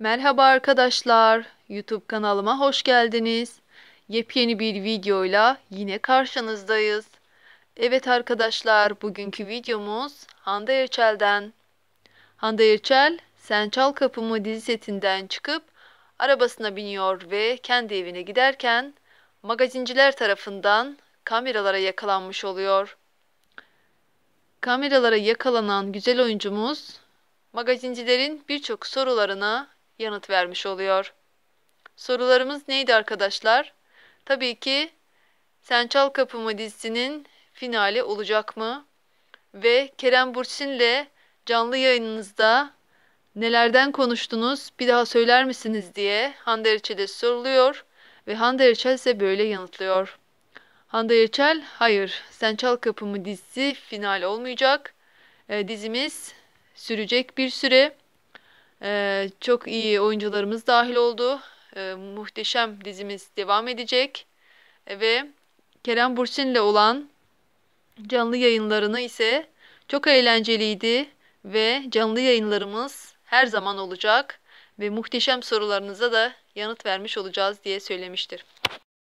Merhaba arkadaşlar, YouTube kanalıma hoş geldiniz. Yepyeni bir videoyla yine karşınızdayız. Evet arkadaşlar, bugünkü videomuz Hande Erçel'den. Hande Erçel, Sen Çal Kapımı dizi setinden çıkıp arabasına biniyor ve kendi evine giderken magazinciler tarafından kameralara yakalanmış oluyor. Kameralara yakalanan güzel oyuncumuz magazincilerin birçok sorularına yanıt vermiş oluyor. Sorularımız neydi arkadaşlar? Tabii ki Sen Çal Kapımı dizisinin finali olacak mı? Ve Kerem Bursin ile canlı yayınınızda nelerden konuştunuz bir daha söyler misiniz diye Hande Erçel de soruluyor ve Hande Erçel ise böyle yanıtlıyor. Hande Erçel, hayır Sen Çal Kapımı dizisi final olmayacak. E, dizimiz sürecek bir süre. Ee, çok iyi oyuncularımız dahil oldu. Ee, muhteşem dizimiz devam edecek. Ee, ve Kerem ile olan canlı yayınlarını ise çok eğlenceliydi ve canlı yayınlarımız her zaman olacak ve muhteşem sorularınıza da yanıt vermiş olacağız diye söylemiştir.